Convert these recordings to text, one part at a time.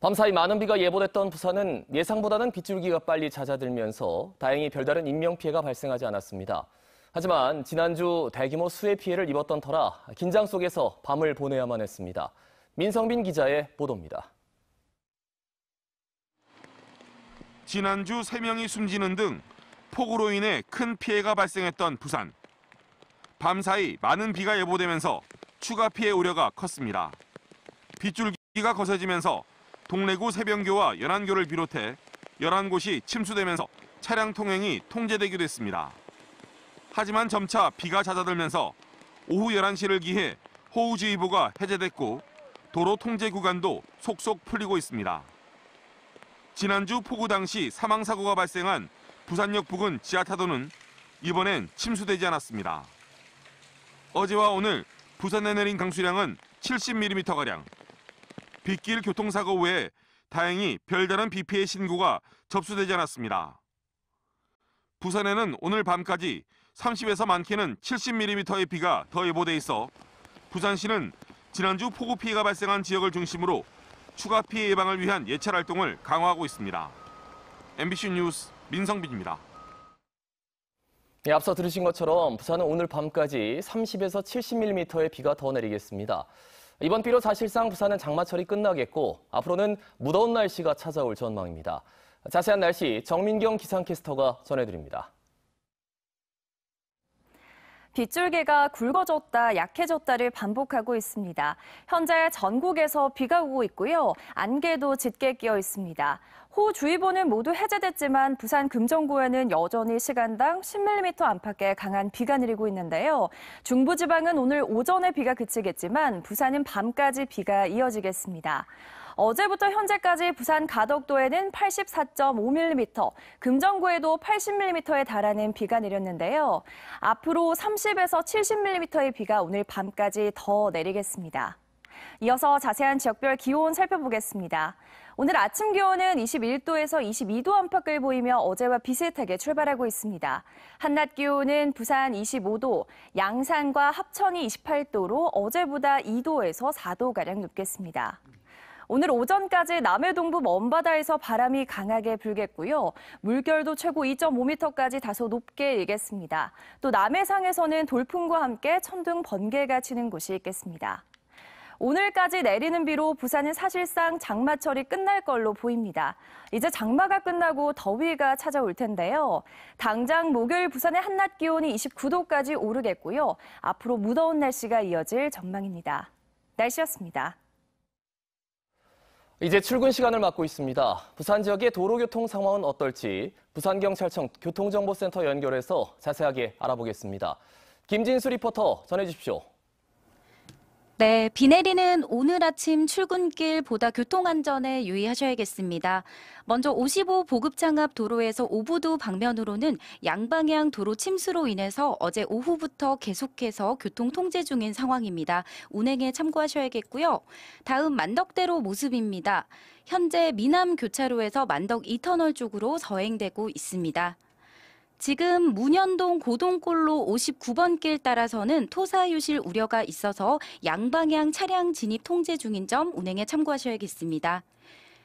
밤사이 많은 비가 예보됐던 부산은 예상보다는 빗줄기가 빨리 잦아들면서 다행히 별다른 인명피해가 발생하지 않았습니다. 하지만 지난주 대규모 수해 피해를 입었던 터라 긴장 속에서 밤을 보내야만 했습니다. 민성빈 기자의 보도입니다. 지난주 3명이 숨지는 등 폭우로 인해 큰 피해가 발생했던 부산. 밤사이 많은 비가 예보되면서 추가 피해 우려가 컸습니다. 빗줄기가 거세지면서 동래구 세병교와 연안교를 비롯해 11곳이 침수되면서 차량 통행이 통제되기도 했습니다. 하지만 점차 비가 잦아들면서 오후 11시를 기해 호우주의보가 해제됐고 도로 통제 구간도 속속 풀리고 있습니다. 지난주 폭우 당시 사망사고가 발생한 부산역 부근 지하타도는 이번엔 침수되지 않았습니다. 어제와 오늘 부산에 내린 강수량은 70mm가량, 빗길 교통사고 외에 다행히 별다른 비 피해 신고가 접수되지 않았습니다. 부산에는 오늘 밤까지 30에서 많게는 70mm의 비가 더 예보돼 있어 부산시는 지난주 폭우 피해가 발생한 지역을 중심으로 추가 피해 예방을 위한 예찰 활동을 강화하고 있습니다. MBC 뉴스 민성빈입니다. 예, 앞서 들으신 것처럼 부산은 오늘 밤까지 30에서 70mm의 비가 더 내리겠습니다. 이번 비로 사실상 부산은 장마철이 끝나겠고 앞으로는 무더운 날씨가 찾아올 전망입니다. 자세한 날씨 정민경 기상캐스터가 전해드립니다. 빗줄기가 굵어졌다, 약해졌다를 반복하고 있습니다. 현재 전국에서 비가 오고 있고요. 안개도 짙게 끼어 있습니다. 호주의보는 모두 해제됐지만 부산 금정구에는 여전히 시간당 10mm 안팎의 강한 비가 내리고 있는데요. 중부지방은 오늘 오전에 비가 그치겠지만 부산은 밤까지 비가 이어지겠습니다. 어제부터 현재까지 부산 가덕도에는 84.5mm, 금정구에도 80mm에 달하는 비가 내렸는데요. 앞으로 30에서 70mm의 비가 오늘 밤까지 더 내리겠습니다. 이어서 자세한 지역별 기온 살펴보겠습니다. 오늘 아침 기온은 21도에서 22도 안팎을 보이며 어제와 비슷하게 출발하고 있습니다. 한낮 기온은 부산 25도, 양산과 합천이 28도로 어제보다 2도에서 4도가량 높겠습니다. 오늘 오전까지 남해동부 먼바다에서 바람이 강하게 불겠고요. 물결도 최고 2.5m까지 다소 높게 일겠습니다. 또 남해상에서는 돌풍과 함께 천둥 번개가 치는 곳이 있겠습니다. 오늘까지 내리는 비로 부산은 사실상 장마철이 끝날 걸로 보입니다. 이제 장마가 끝나고 더위가 찾아올 텐데요. 당장 목요일 부산의 한낮 기온이 29도까지 오르겠고요. 앞으로 무더운 날씨가 이어질 전망입니다. 날씨였습니다. 이제 출근 시간을 맞고 있습니다. 부산 지역의 도로교통 상황은 어떨지 부산경찰청 교통정보센터 연결해서 자세하게 알아보겠습니다. 김진수 리포터 전해주십시오. 네, 비 내리는 오늘 아침 출근길보다 교통안전에 유의하셔야겠습니다. 먼저 55보급장합 도로에서 오부도 방면으로는 양방향 도로 침수로 인해서 어제 오후부터 계속해서 교통 통제 중인 상황입니다. 운행에 참고하셔야겠고요. 다음 만덕대로 모습입니다. 현재 미남 교차로에서 만덕 이터널 쪽으로 서행되고 있습니다. 지금 문현동 고동골로 59번 길 따라서는 토사유실 우려가 있어서 양방향 차량 진입 통제 중인 점 운행에 참고하셔야겠습니다.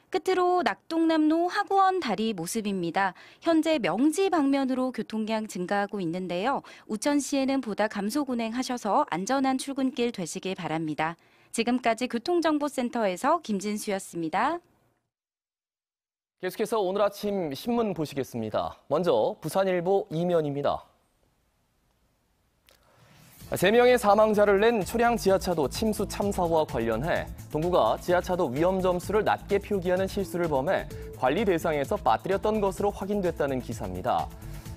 끝으로 낙동남로 하구원 다리 모습입니다. 현재 명지 방면으로 교통량 증가하고 있는데요. 우천시에는 보다 감속 운행하셔서 안전한 출근길 되시길 바랍니다. 지금까지 교통정보센터에서 김진수였습니다. 계속해서 오늘 아침 신문 보시겠습니다. 먼저 부산일보 이면입니다. 3명의 사망자를 낸 초량 지하차도 침수 참사와 관련해 동구가 지하차도 위험 점수를 낮게 표기하는 실수를 범해 관리 대상에서 빠뜨렸던 것으로 확인됐다는 기사입니다.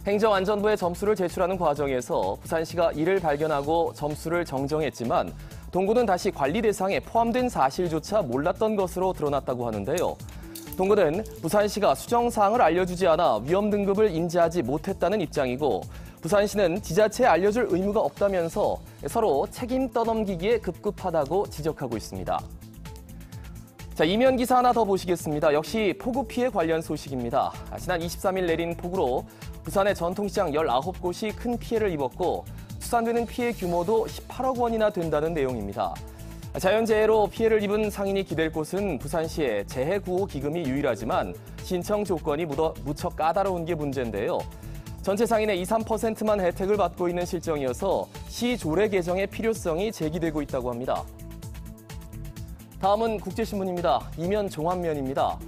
행정안전부에 점수를 제출하는 과정에서 부산시가 이를 발견하고 점수를 정정했지만 동구는 다시 관리 대상에 포함된 사실조차 몰랐던 것으로 드러났다고 하는데요. 동구는 부산시가 수정사항을 알려주지 않아 위험 등급을 인지하지 못했다는 입장이고 부산시는 지자체에 알려줄 의무가 없다면서 서로 책임 떠넘기기에 급급하다고 지적하고 있습니다. 자, 이면 기사 하나 더 보시겠습니다. 역시 폭우 피해 관련 소식입니다. 아, 지난 23일 내린 폭우로 부산의 전통시장 19곳이 큰 피해를 입었고 수산되는 피해 규모도 18억 원이나 된다는 내용입니다. 자연재해로 피해를 입은 상인이 기댈 곳은 부산시의 재해구호 기금이 유일하지만 신청 조건이 무척 까다로운 게 문제인데요. 전체 상인의 2, 3%만 혜택을 받고 있는 실정이어서 시 조례 개정의 필요성이 제기되고 있다고 합니다. 다음은 국제신문입니다. 이면 종합면입니다.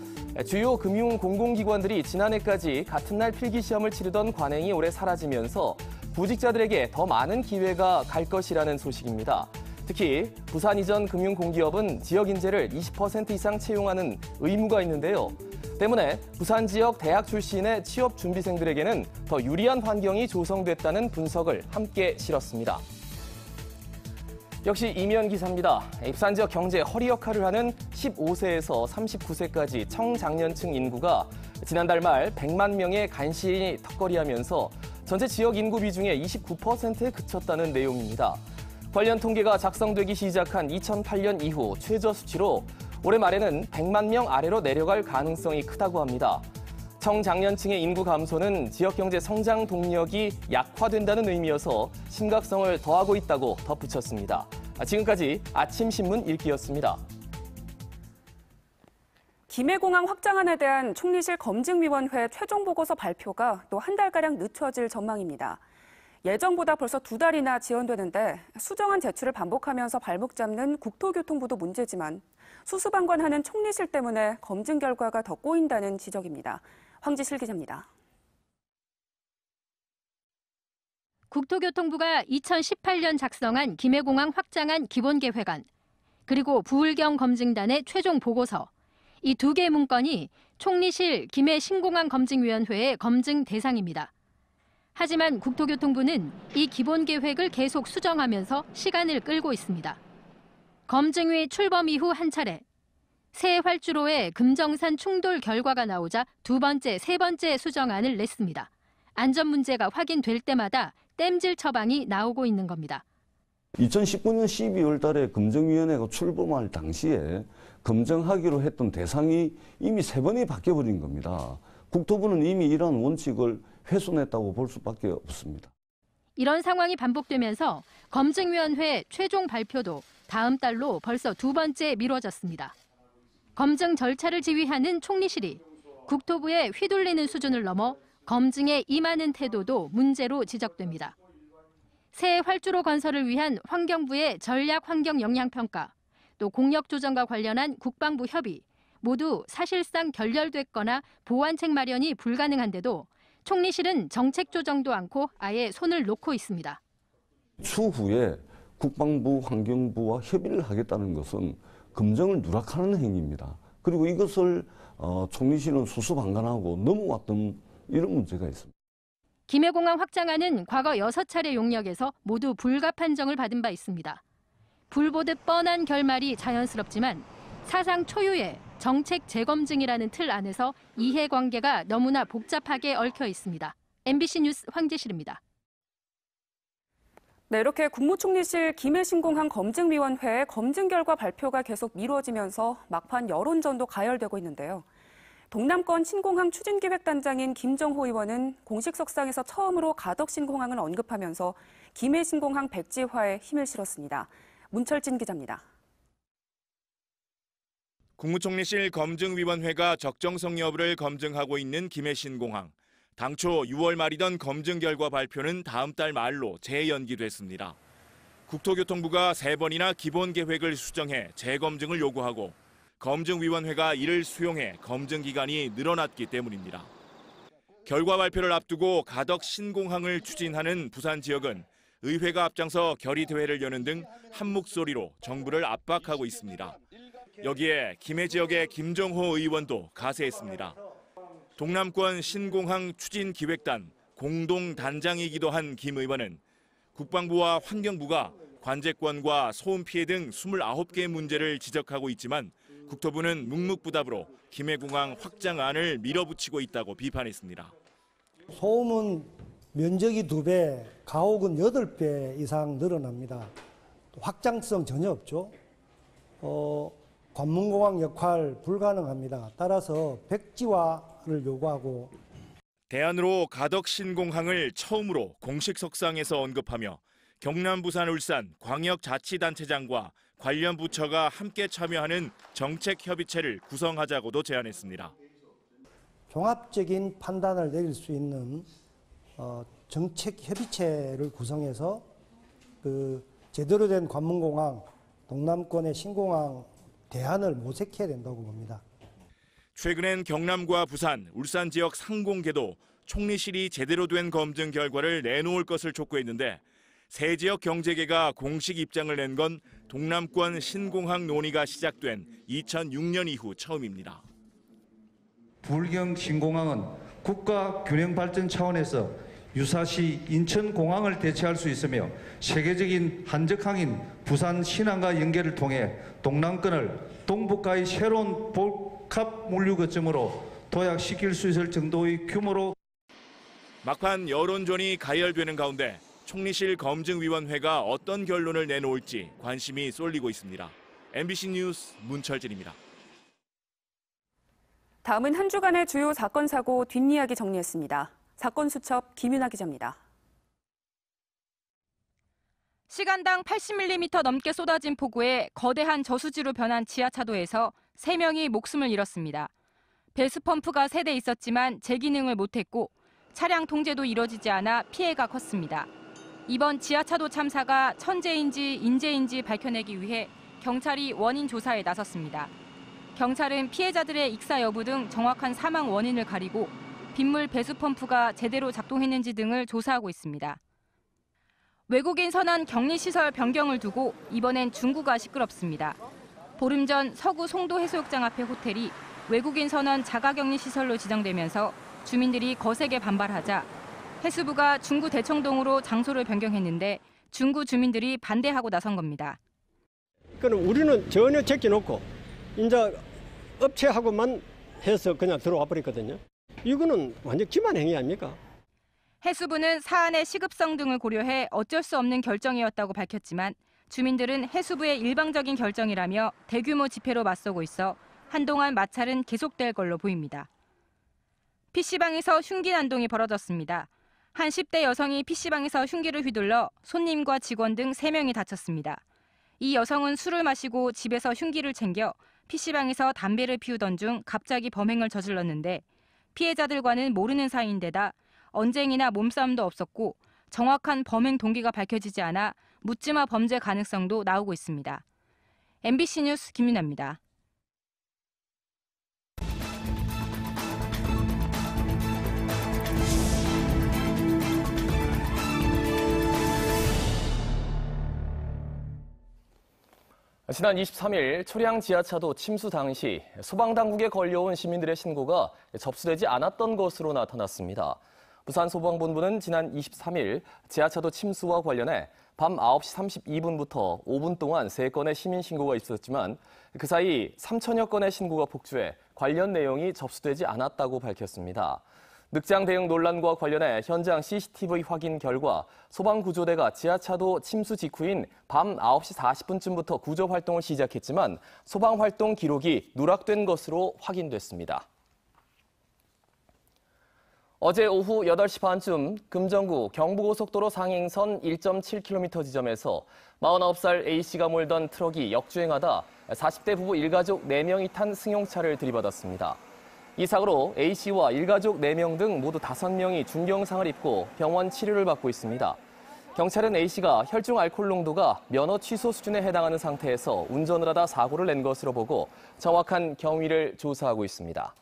주요 금융 공공기관들이 지난해까지 같은 날 필기시험을 치르던 관행이 올해 사라지면서 구직자들에게 더 많은 기회가 갈 것이라는 소식입니다. 특히 부산 이전 금융공기업은 지역 인재를 20% 이상 채용하는 의무가 있는데요. 때문에 부산 지역 대학 출신의 취업 준비생들에게는 더 유리한 환경이 조성됐다는 분석을 함께 실었습니다. 역시 이면 기사입니다. 부산 지역 경제 허리 역할을 하는 15세에서 39세까지 청장년층 인구가 지난달 말 100만 명에 간신히 턱걸이하면서 전체 지역 인구 비중의 29%에 그쳤다는 내용입니다. 관련 통계가 작성되기 시작한 2008년 이후 최저 수치로 올해 말에는 100만 명 아래로 내려갈 가능성이 크다고 합니다. 청장년층의 인구 감소는 지역 경제 성장 동력이 약화된다는 의미여서 심각성을 더하고 있다고 덧붙였습니다. 지금까지 아침 신문 읽기였습니다. 김해공항 확장안에 대한 총리실 검증위원회 최종 보고서 발표가 또 한 달가량 늦춰질 전망입니다. 예정보다 벌써 두 달이나 지연되는데 수정안 제출을 반복하면서 발목 잡는 국토교통부도 문제지만 수수방관하는 총리실 때문에 검증 결과가 더 꼬인다는 지적입니다. 황지실 기자입니다. 국토교통부가 2018년 작성한 김해공항 확장한 기본계획안 그리고 부울경 검증단의 최종 보고서 이 두개의 문건이 총리실 김해 신공항 검증위원회의 검증 대상입니다. 하지만 국토교통부는 이 기본 계획을 계속 수정하면서 시간을 끌고 있습니다. 검증위 출범 이후 한 차례 새 활주로의 금정산 충돌 결과가 나오자 두 번째, 세 번째 수정안을 냈습니다. 안전 문제가 확인될 때마다 땜질 처방이 나오고 있는 겁니다. 2019년 12월 달에 금정위원회가 출범할 당시에 검증하기로 했던 대상이 이미 세 번이 바뀌어버린 겁니다. 국토부는 이미 이러한 원칙을 훼손했다고 볼 수밖에 없습니다. 이런 상황이 반복되면서 검증위원회 최종 발표도 다음 달로 벌써 두 번째 미뤄졌습니다. 검증 절차를 지휘하는 총리실이 국토부에 휘둘리는 수준을 넘어 검증에 임하는 태도도 문제로 지적됩니다. 새 활주로 건설을 위한 환경부의 전략 환경 영향 평가, 또 공력 조정과 관련한 국방부 협의 모두 사실상 결렬됐거나 보완책 마련이 불가능한데도 총리실은 정책 조정도 않고 아예 손을 놓고 있습니다. 추후에 국방부, 환경부와 협의를 하겠다는 것은 금정을 누락하는 행위입니다. 그리고 이것을 어, 총리실은 수수방관하고 넘어왔던 이런 문제가 있습니다. 김해공항 확장안은 과거 6차례 용역에서 모두 불가 판정을 받은 바 있습니다. 불보듯 뻔한 결말이 자연스럽지만 사상 초유의 정책 재검증이라는 틀 안에서 이해관계가 너무나 복잡하게 얽혀 있습니다. MBC 뉴스 황재실입니다. 네, 이렇게 국무총리실 김해신공항 검증위원회의 검증 결과 발표가 계속 미뤄지면서 막판 여론전도 가열되고 있는데요. 동남권 신공항 추진기획단장인 김정호 의원은 공식 석상에서 처음으로 가덕 신공항을 언급하면서 김해 신공항 백지화에 힘을 실었습니다. 문철진 기자입니다. 국무총리실 검증위원회가 적정성 여부를 검증하고 있는 김해신 공항. 당초 6월 말이던 검증 결과 발표는 다음 달 말로 재연기됐습니다. 국토교통부가 세 번이나 기본 계획을 수정해 재검증을 요구하고 검증위원회가 이를 수용해 검증 기간이 늘어났기 때문입니다. 결과 발표를 앞두고 가덕 신공항을 추진하는 부산 지역은 의회가 앞장서 결의대회를 여는 등한 목소리로 정부를 압박하고 있습니다. 여기에 김해지역의 김정호 의원도 가세했습니다. 동남권 신공항 추진기획단 공동단장이기도 한 김 의원은 국방부와 환경부가 관제권과 소음 피해 등2 9개 문제를 지적하고 있지만 국토부는 묵묵부답으로 김해공항 확장안을 밀어붙이고 있다고 비판했습니다. 소음은 면적이 2배, 가옥은 8배 이상 늘어납니다. 확장성 전혀 없죠. 어, 관문공항 역할 불가능합니다. 따라서 백지화를 요구하고 대안으로 가덕 신공항을 처음으로 공식 석상에서 언급하며 경남 부산 울산 광역자치단체장과 관련 부처가 함께 참여하는 정책 협의체를 구성하자고도 제안했습니다. 종합적인 판단을 내릴 수 있는 어, 정책 협의체를 구성해서 그 제대로 된 관문공항, 동남권의 신공항 대안을 모색해야 된다고 봅니다. 최근엔 경남과 부산, 울산 지역 상공계도 총리실이 제대로 된 검증 결과를 내놓을 것을 촉구했는데 세 지역 경제계가 공식 입장을 낸 건 동남권 신공항 논의가 시작된 2006년 이후 처음입니다. 불경 신공항은 국가 균형 발전 차원에서 유사시 인천공항을 대체할 수 있으며 세계적인 한적항인 부산 신항과 연계를 통해 동남권을 동북아의 새로운 복합 물류 거점으로 도약시킬 수 있을 정도의 규모로 막판 여론전이 가열되는 가운데 총리실 검증위원회가 어떤 결론을 내놓을지 관심이 쏠리고 있습니다. MBC 뉴스 문철진입니다. 다음은 한 주간의 주요 사건 사고 뒷이야기 정리했습니다. 사건 수첩 김윤아 기자입니다. 시간당 80mm 넘게 쏟아진 폭우에 거대한 저수지로 변한 지하차도에서 3명이 목숨을 잃었습니다. 배수펌프가 3대 있었지만 재기능을 못했고 차량 통제도 이뤄지지 않아 피해가 컸습니다. 이번 지하차도 참사가 천재인지 인재인지 밝혀내기 위해 경찰이 원인 조사에 나섰습니다. 경찰은 피해자들의 익사 여부 등 정확한 사망 원인을 가리고 빗물 배수 펌프가 제대로 작동했는지 등을 조사하고 있습니다. 외국인 선언 격리시설 변경을 두고 이번엔 중구가 시끄럽습니다. 보름 전 서구 송도 해수욕장 앞에 호텔이 외국인 선언 자가격리시설로 지정되면서 주민들이 거세게 반발하자 해수부가 중구 대청동으로 장소를 변경했는데 중구 주민들이 반대하고 나선 겁니다. 그럼 우리는 전혀 제껴놓고 이제 업체하고만 해서 그냥 들어와 버렸거든요. 이거는 완전 기만 행위 아닙니까? 해수부는 사안의 시급성 등을 고려해 어쩔 수 없는 결정이었다고 밝혔지만 주민들은 해수부의 일방적인 결정이라며 대규모 집회로 맞서고 있어 한동안 마찰은 계속될 걸로 보입니다. PC방에서 흉기 난동이 벌어졌습니다. 한 10대 여성이 PC방에서 흉기를 휘둘러 손님과 직원 등 3명이 다쳤습니다. 이 여성은 술을 마시고 집에서 흉기를 챙겨 PC방에서 담배를 피우던 중 갑자기 범행을 저질렀는데 피해자들과는 모르는 사이인데다 언쟁이나 몸싸움도 없었고 정확한 범행 동기가 밝혀지지 않아 묻지마 범죄 가능성도 나오고 있습니다. MBC 뉴스 김윤아입니다. 지난 23일 초량 지하차도 침수 당시 소방당국에 걸려온 시민들의 신고가 접수되지 않았던 것으로 나타났습니다. 부산소방본부는 지난 23일 지하차도 침수와 관련해 밤 9시 32분부터 5분 동안 3건의 시민 신고가 있었지만 그 사이 3천여 건의 신고가 폭주해 관련 내용이 접수되지 않았다고 밝혔습니다. 늑장 대응 논란과 관련해 현장 CCTV 확인 결과 소방구조대가 지하차도 침수 직후인 밤 9시 40분쯤부터 구조 활동을 시작했지만 소방 활동 기록이 누락된 것으로 확인됐습니다. 어제 오후 8시 반쯤 금정구 경부고속도로 상행선 1.7km 지점에서 49살 A씨가 몰던 트럭이 역주행하다 40대 부부 일가족 4명이 탄 승용차를 들이받았습니다. 이 사고로 A씨와 일가족 4명 등 모두 5명이 중경상을 입고 병원 치료를 받고 있습니다. 경찰은 A씨가 혈중 알코올 농도가 면허 취소 수준에 해당하는 상태에서 운전을 하다 사고를 낸 것으로 보고 정확한 경위를 조사하고 있습니다.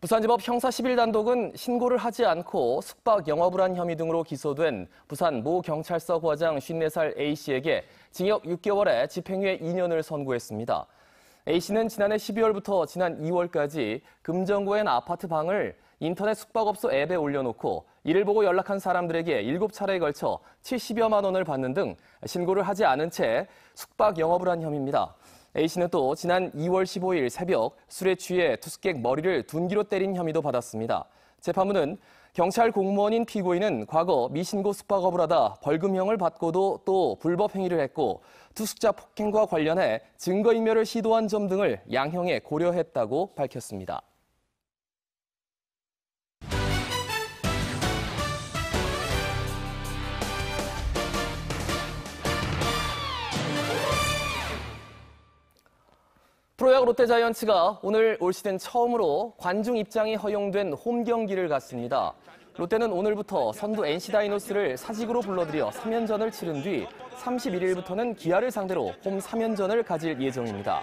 부산지법 형사 11단독은 신고를 하지 않고 숙박 영화 불안 혐의 등으로 기소된 부산 모 경찰서 과장 54살 A씨에게 징역 6개월에 집행유예 2년을 선고했습니다. A씨는 지난해 12월부터 지난 2월까지 금정구엔 아파트 방을 인터넷 숙박업소 앱에 올려놓고 이를 보고 연락한 사람들에게 7차례에 걸쳐 70여만 원을 받는 등 신고를 하지 않은 채 숙박 영업을 한 혐의입니다. A씨는 또 지난 2월 15일 새벽 술에 취해 투숙객 머리를 둔기로 때린 혐의도 받았습니다. 재판부는 경찰 공무원인 피고인은 과거 미신고 숙박업을 하다 벌금형을 받고도 또 불법 행위를 했고 투숙자 폭행과 관련해 증거인멸을 시도한 점 등을 양형에 고려했다고 밝혔습니다. 프로야구 롯데자이언츠가 오늘 올 시즌 처음으로 관중 입장이 허용된 홈 경기를 갖습니다. 롯데는 오늘부터 선두 NC 다이노스를 사직으로 불러들여 3연전을 치른 뒤 31일부터는 기아를 상대로 홈 3연전을 가질 예정입니다.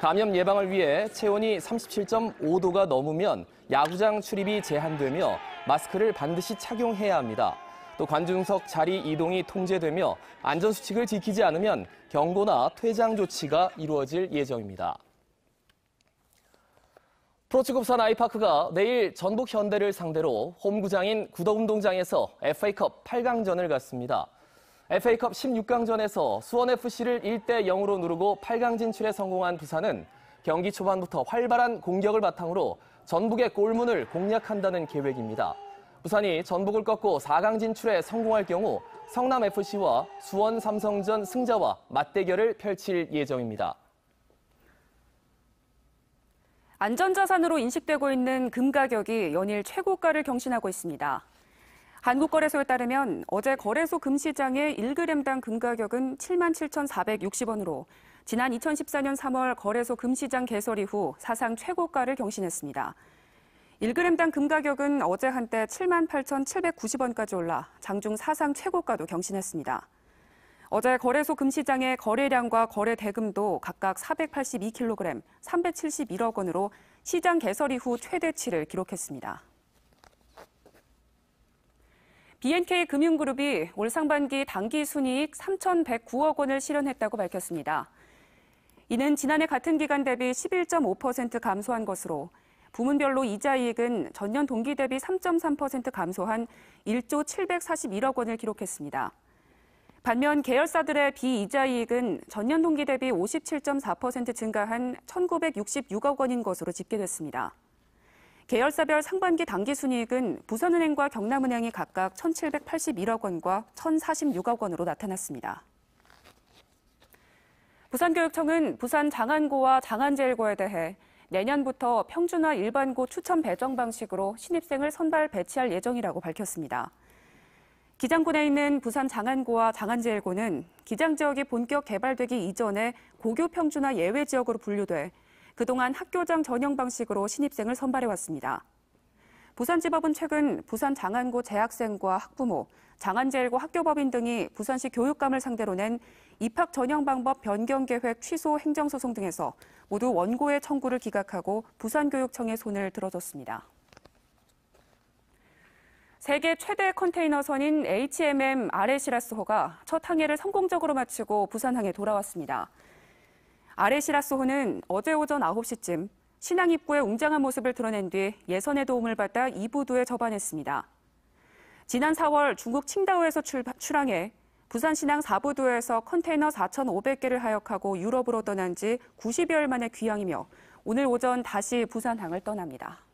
감염 예방을 위해 체온이 37.5도가 넘으면 야구장 출입이 제한되며 마스크를 반드시 착용해야 합니다. 또 관중석 자리 이동이 통제되며 안전수칙을 지키지 않으면 경고나 퇴장 조치가 이루어질 예정입니다. 프로축구부산 아이파크가 내일 전북 현대를 상대로 홈구장인 구도운동장에서 FA컵 8강전을 갖습니다. FA컵 16강전에서 수원FC를 1대 0으로 누르고 8강 진출에 성공한 부산은 경기 초반부터 활발한 공격을 바탕으로 전북의 골문을 공략한다는 계획입니다. 부산이 전북을 꺾고 4강 진출에 성공할 경우 성남FC와 수원 삼성전 승자와 맞대결을 펼칠 예정입니다. 안전자산으로 인식되고 있는 금 가격이 연일 최고가를 경신하고 있습니다. 한국거래소에 따르면 어제 거래소 금시장의 1g당 금 가격은 77,460원으로 지난 2014년 3월 거래소 금시장 개설 이후 사상 최고가를 경신했습니다. 1g당 금 가격은 어제 한때 78,790원까지 올라 장중 사상 최고가도 경신했습니다. 어제 거래소 금시장의 거래량과 거래 대금도 각각 482kg, 371억 원으로 시장 개설 이후 최대치를 기록했습니다. BNK 금융그룹이 올 상반기 당기 순이익 3,109억 원을 실현했다고 밝혔습니다. 이는 지난해 같은 기간 대비 11.5% 감소한 것으로 부문별로 이자 이익은 전년 동기 대비 3.3% 감소한 1조 741억 원을 기록했습니다. 반면 계열사들의 비이자 이익은 전년 동기 대비 57.4% 증가한 1,966억 원인 것으로 집계됐습니다. 계열사별 상반기 당기 순이익은 부산은행과 경남은행이 각각 1,781억 원과 1,046억 원으로 나타났습니다. 부산교육청은 부산 장안고와 장안제일고에 대해 내년부터 평준화 일반고 추천 배정 방식으로 신입생을 선발 배치할 예정이라고 밝혔습니다. 기장군에 있는 부산 장안고와 장안제일고는 기장 지역이 본격 개발되기 이전에 고교 평준화 예외 지역으로 분류돼 그동안 학교장 전형 방식으로 신입생을 선발해 왔습니다. 부산지법은 최근 부산 장안고 재학생과 학부모, 장안제일고 학교법인 등이 부산시 교육감을 상대로 낸 입학 전형 방법 변경 계획 취소 행정소송 등에서 모두 원고의 청구를 기각하고 부산교육청의 손을 들어줬습니다. 세계 최대 컨테이너선인 HMM 아레시라스호가 첫 항해를 성공적으로 마치고 부산항에 돌아왔습니다. 아레시라스호는 어제 오전 9시쯤 신항 입구에 웅장한 모습을 드러낸 뒤 예선의 도움을 받아 2부두에 접안했습니다. 지난 4월 중국 칭다오에서 출항해 부산 신항 4부두에서 컨테이너 4,500개를 하역하고 유럽으로 떠난 지 90여일 만에 귀향이며 오늘 오전 다시 부산항을 떠납니다.